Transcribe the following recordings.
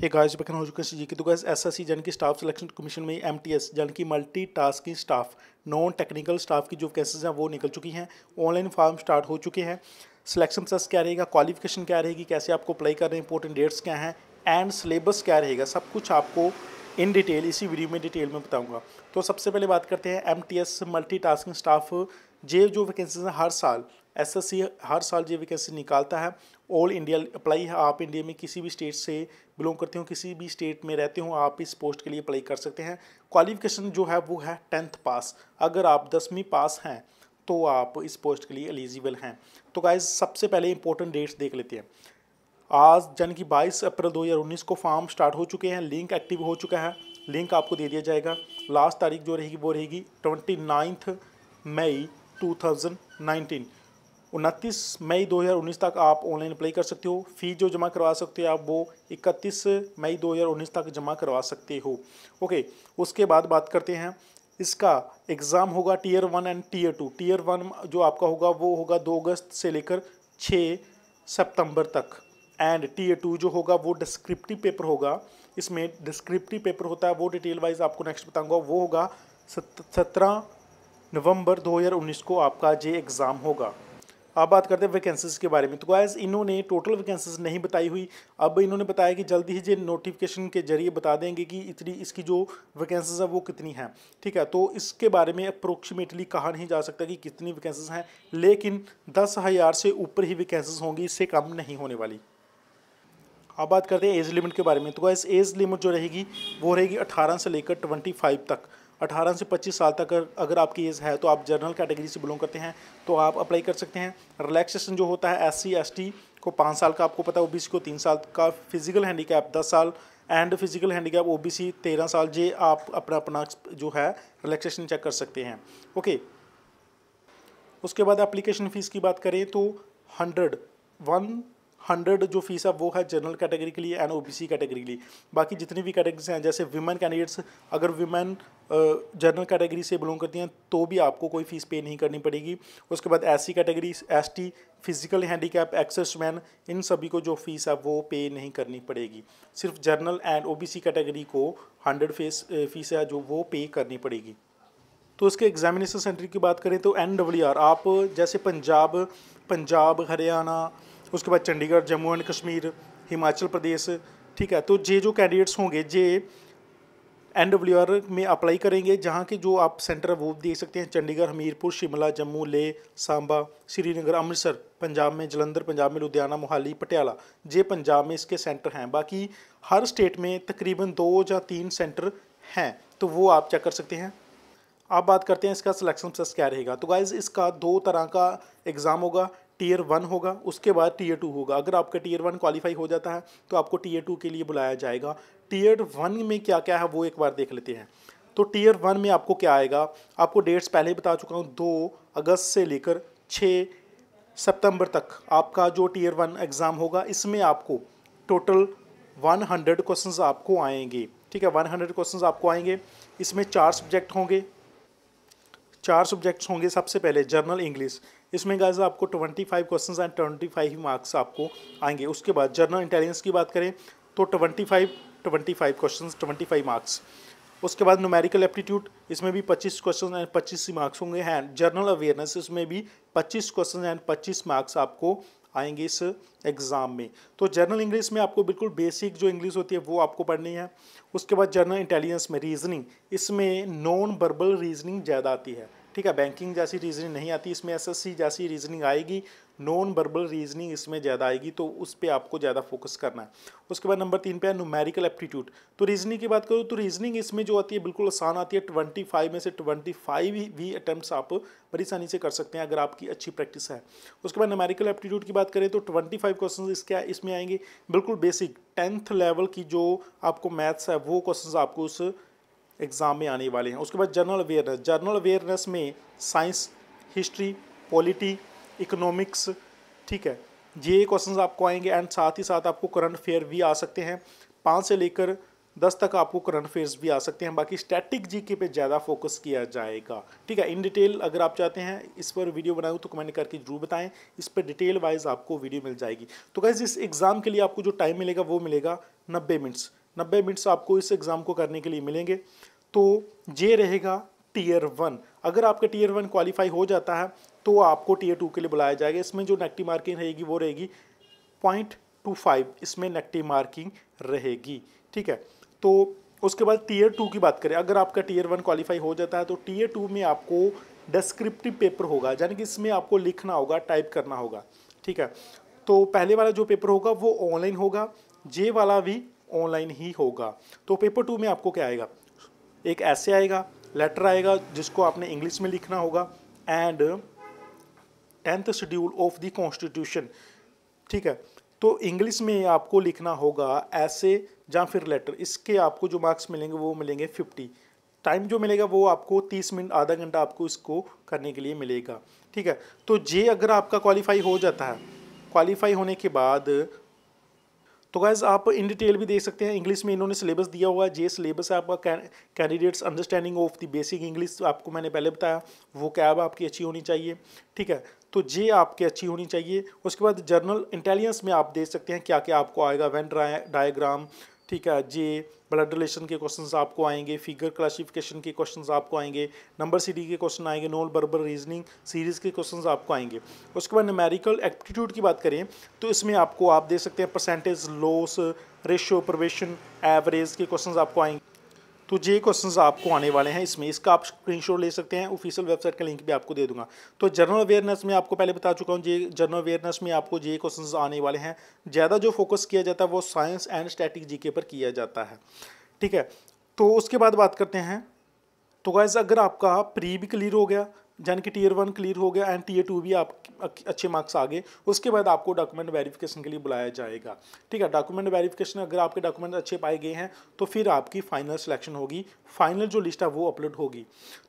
hey guys back हो चुके हैं जी तो गैस एस यानी की स्टाफ सिलेक्शन कमीशन में एम टी एस यानी कि multi tasking staff non technical staff की जो कैसेज हैं वो निकल चुकी हैं ऑनलाइन फॉर्म स्टार्ट हो चुके हैं सिलेक्शन प्रोसेस क्या रहेगा क्वालिफिकेशन क्या रहेगी कैसे आपको अप्लाई कर रहे हैं इंपॉर्टेंट डेट्स क्या हैं एंड सिलेबस क्या रहेगा सब कुछ आपको इन डिटेल इसी वीडियो में डिटेल में बताऊँगा तो सबसे पहले बात करते हैं M T S multi tasking staff जे जो वैकेंसीज हैं हर साल एसएससी हर साल जो वैकेंसी निकालता है ऑल इंडिया अप्लाई है आप इंडिया में किसी भी स्टेट से बिलोंग करते हो किसी भी स्टेट में रहते हो आप इस पोस्ट के लिए अप्लाई कर सकते हैं क्वालिफिकेशन जो है वो है टेंथ पास अगर आप दसवीं पास हैं तो आप इस पोस्ट के लिए एलिजिबल हैं तो गाइज सबसे पहले इंपॉर्टेंट डेट्स देख लेते हैं आज यानी कि बाईस अप्रैल उन्नीस को फॉर्म स्टार्ट हो चुके हैं लिंक एक्टिव हो चुका है लिंक आपको दे दिया जाएगा लास्ट तारीख जो रहेगी वो रहेगी ट्वेंटी नाइन्थ मई 2019 उनतीस मई 2019 तक आप ऑनलाइन अप्लाई कर सकते हो फीस जो जमा करवा सकते हो आप वो 31 मई 2019 तक जमा करवा सकते हो ओके उसके बाद बात करते हैं इसका एग्ज़ाम होगा tier one and tier two tier one जो आपका होगा वो होगा दो अगस्त से लेकर छः सितंबर तक एंड टीयर टू जो होगा वो डिस्क्रिप्टिव पेपर होगा इसमें डिस्क्रिप्टिव पेपर होता है वो डिटेल वाइज आपको नेक्स्ट बताऊंगा वो होगा सत्रह नवंबर 2019 को आपका जे एग्ज़ाम होगा अब बात करते हैं वैकेंसीज़ के बारे में तो गाइस इन्होंने टोटल वैकेंसीज नहीं बताई हुई अब इन्होंने बताया कि जल्दी ही जो नोटिफिकेशन के जरिए बता देंगे कि इतनी इसकी जो वैकेंसीज है वो कितनी हैं ठीक है तो इसके बारे में अप्रोक्सीमेटली कहा नहीं जा सकता कि कितनी वैकेंसीज हैं लेकिन दस हज़ार से ऊपर ही वैकेंसीज होंगी इससे कम नहीं होने वाली अब बात करते हैं एज लिमिट के बारे में तो गाइस एज लिमिट जो रहेगी वो रहेगी अठारह से लेकर ट्वेंटी फाइव तक 18 से 25 साल तक अगर आपकी एज है तो आप जनरल कैटेगरी से बिलोंग करते हैं तो आप अप्लाई कर सकते हैं रिलैक्सेशन जो होता है एस सी को पाँच साल का आपको पता है ओ को तीन साल का फिजिकल हैंडीकैप दस साल and physical handicap O B C तेरह साल जे आप अपना अपना जो है रिलैक्सेशन चेक कर सकते हैं ओके उसके बाद एप्लीकेशन फ़ीस की बात करें तो हंड्रेड वन हंड्रेड जो फीस है वो है जनरल कैटेगरी के लिए एंड ओबीसी कैटेगरी के लिए बाकी जितनी भी कैटेगरीज हैं जैसे वुमेन कैंडिडेट्स अगर वुमेन जनरल कैटेगरी से बिलोंग करती हैं तो भी आपको कोई फीस पे नहीं करनी पड़ेगी उसके बाद S C category S T physical handicap ex man इन सभी को जो फीस है वो पे नहीं करनी पड़ेगी सिर्फ जनरल एंड ओबीसी कैटेगरी को हंड्रेड फीस फीस है जो वो पे करनी पड़ेगी तो उसके एग्जामिनेशन सेंटर की बात करें तो एन डब्ल्यू आर आप जैसे पंजाब पंजाब हरियाणा उसके बाद चंडीगढ़ जम्मू एंड कश्मीर हिमाचल प्रदेश ठीक है तो जे जो कैंडिडेट्स होंगे जे एन डब्ल्यू आर में अप्लाई करेंगे जहाँ के जो आप सेंटर वो देख सकते हैं चंडीगढ़ हमीरपुर शिमला जम्मू लेह सांबा श्रीनगर अमृतसर पंजाब में जलंधर पंजाब में लुधियाना मोहाली पटियाला ये पंजाब में इसके सेंटर हैं बाकी हर स्टेट में तकरीबन दो या तीन सेंटर हैं तो वो आप चेक कर सकते हैं आप बात करते हैं इसका सिलेक्शन प्रोसेस क्या रहेगा तो गाइज इसका दो तरह का एग्ज़ाम होगा टीयर वन होगा उसके बाद टीयर टू होगा अगर आपका टीयर वन क्वालिफाई हो जाता है तो आपको टीयर टू के लिए बुलाया जाएगा टीयर वन में क्या क्या है वो एक बार देख लेते हैं तो टीयर वन में आपको क्या आएगा आपको डेट्स पहले बता चुका हूँ दो अगस्त से लेकर छः सितंबर तक आपका जो टीयर वन एग्ज़ाम होगा इसमें आपको टोटल 100 हंड्रेड आपको आएंगे ठीक है 100 हंड्रेड आपको आएंगे इसमें चार सब्जेक्ट होंगे चार सब्जेक्ट्स होंगे सबसे पहले जर्नल इंग्लिश इसमें गाइज आपको 25 क्वेश्चन एंड ट्वेंटी ही मार्क्स आपको आएंगे उसके बाद जर्नल इंटेलिजेंस की बात करें तो 25 क्वेश्चन ट्वेंटी फाइव मार्क्स उसके बाद न्यूमेरिकल एप्टीट्यूड इसमें भी 25 क्वेश्चन एंड 25 मार्क्स होंगे एंड जनरल अवेयरनेस इसमें भी 25 क्वेश्चन एंड 25 मार्क्स आपको आएंगे इस एग्ज़ाम में तो जर्नल इंग्लिश में आपको बिल्कुल बेसिक जो इंग्लिश होती है वो आपको पढ़नी है उसके बाद जर्नल इंटेलिजेंस में रीजनिंग इसमें नॉन वर्बल रीजनिंग ज़्यादा आती है ठीक है बैंकिंग जैसी रीजनिंग नहीं आती इसमें एसएससी जैसी रीजनिंग आएगी नॉन वर्बल रीजनिंग इसमें ज़्यादा आएगी तो उस पर आपको ज़्यादा फोकस करना है उसके बाद नंबर तीन पे है न्यूमेरिकल एप्टीट्यूड तो रीजनिंग की बात करूँ तो रीजनिंग इसमें जो आती है बिल्कुल आसान आती है ट्वेंटी फाइव में से ट्वेंटी फाइव भी अटैम्प्ट आप बड़ी आसानी से कर सकते हैं अगर आपकी अच्छी प्रैक्टिस है उसके बाद नुमेरिकल एप्टीट्यूड की बात करें तो ट्वेंटी फाइव क्वेश्चन इसके इसमें आएंगे बिल्कुल बेसिक टेंथ लेवल की जो आपको मैथ्स है वो क्वेश्चन आपको उस एग्ज़ाम में आने वाले हैं उसके बाद जनरल अवेयरनेस जनरल अवेयरनेस में साइंस हिस्ट्री पॉलिटी इकोनॉमिक्स ठीक है ये क्वेश्चन आपको आएंगे एंड साथ ही साथ आपको करंट अफेयर भी आ सकते हैं पाँच से लेकर दस तक आपको करंट अफेयर्स भी आ सकते हैं बाकी स्टैटिक जी के पे ज़्यादा फोकस किया जाएगा ठीक है इन डिटेल अगर आप चाहते हैं इस पर वीडियो बनाऊँ तो कमेंट करके जरूर बताएं इस पर डिटेल वाइज आपको वीडियो मिल जाएगी तो कैसे इस एग्ज़ाम के लिए आपको जो टाइम मिलेगा वो मिलेगा नब्बे मिनट्स 90 मिनट्स आपको इस एग्ज़ाम को करने के लिए मिलेंगे तो ये रहेगा टीयर वन अगर आपका टीयर वन क्वालिफाई हो जाता है तो आपको टीयर टू के लिए बुलाया जाएगा इसमें जो नेगेटिव मार्किंग रहेगी वो रहेगी पॉइंट टू फाइव इसमें नेगेटिव मार्किंग रहेगी ठीक है तो उसके बाद टीयर टू की बात करें अगर आपका टीयर वन क्वालिफाई हो जाता है तो टीयर टू में आपको डिस्क्रिप्टिव पेपर होगा यानी कि इसमें आपको लिखना होगा टाइप करना होगा ठीक है तो पहले वाला जो पेपर होगा वो ऑनलाइन होगा जे वाला भी ऑनलाइन ही होगा तो पेपर टू में आपको क्या आएगा एक ऐसे आएगा लेटर आएगा जिसको आपने इंग्लिश में लिखना होगा and tenth schedule of the constitution ठीक है तो इंग्लिश में आपको लिखना होगा ऐसे या फिर लेटर इसके आपको जो मार्क्स मिलेंगे वो मिलेंगे फिफ्टी टाइम जो मिलेगा वो आपको तीस मिनट आधा घंटा आपको इसको करने के लिए मिलेगा ठीक है तो जे अगर आपका क्वालिफाई हो जाता है क्वालिफाई होने के बाद तो गैज़ आप इन डिटेल भी देख सकते हैं इंग्लिश में इन्होंने सिलेबस दिया हुआ है जे सिलेबस है आपका candidates understanding of the basic English आपको मैंने पहले बताया वो कैब आपकी अच्छी होनी चाहिए ठीक है तो जे आपकी अच्छी होनी चाहिए उसके बाद जर्नल इंटेलिजेंस में आप देख सकते हैं क्या क्या आपको आएगा वेन डायग्राम ठीक है जे ब्लड रिलेशन के क्वेश्चंस आपको आएंगे फिगर क्लासिफिकेशन के क्वेश्चंस आपको आएंगे नंबर सीरीज के क्वेश्चन आएंगे नॉन बर्बर रीजनिंग सीरीज़ के क्वेश्चंस आपको आएंगे उसके बाद न्यूमेरिकल एप्टीट्यूड की बात करें तो इसमें आपको आप देख सकते हैं percentage loss ratio proportion average के क्वेश्चन आपको आएंगे तो ये क्वेश्चन आपको आने वाले हैं इसमें इसका आप स्क्रीनशॉट ले सकते हैं ऑफिशियल वेबसाइट का लिंक भी आपको दे दूंगा तो जनरल अवेयरनेस में आपको पहले बता चुका हूँ ये जनरल अवेयरनेस में आपको ये क्वेश्चन आने वाले हैं ज़्यादा जो फोकस किया जाता है वो साइंस एंड स्टैटिक जी पर किया जाता है ठीक है तो उसके बाद बात करते हैं तो गाइज अगर आपका प्री भी क्लियर हो गया जान की टीयर वन क्लियर हो गया एंड टीयर टू भी आप अच्छे मार्क्स आ गए उसके बाद आपको डॉक्यूमेंट वेरिफिकेशन के लिए बुलाया जाएगा ठीक है डॉक्यूमेंट वेरिफिकेशन अगर आपके डॉक्यूमेंट अच्छे पाए गए हैं तो फिर आपकी फाइनल सिलेक्शन होगी फाइनल जो लिस्ट है वो अपलोड होगी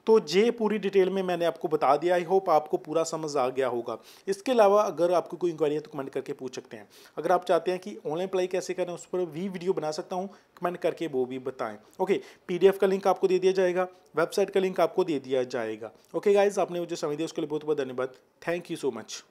तो ये पूरी डिटेल में मैंने आपको बता दिया आई होप आपको पूरा समझ आ गया होगा इसके अलावा अगर आपको कोई इंक्वायरी है तो कमेंट करके पूछ सकते हैं अगर आप चाहते हैं कि ऑनलाइन अप्लाई कैसे करें उस पर भी वीडियो बना सकता हूँ कमेंट करके वो भी बताएं ओके पीडीएफ का लिंक आपको दे दिया जाएगा वेबसाइट का लिंक आपको दे दिया जाएगा ओके गाइज आपने मुझे समय दिया उसके लिए बहुत बहुत धन्यवाद थैंक यू सो मच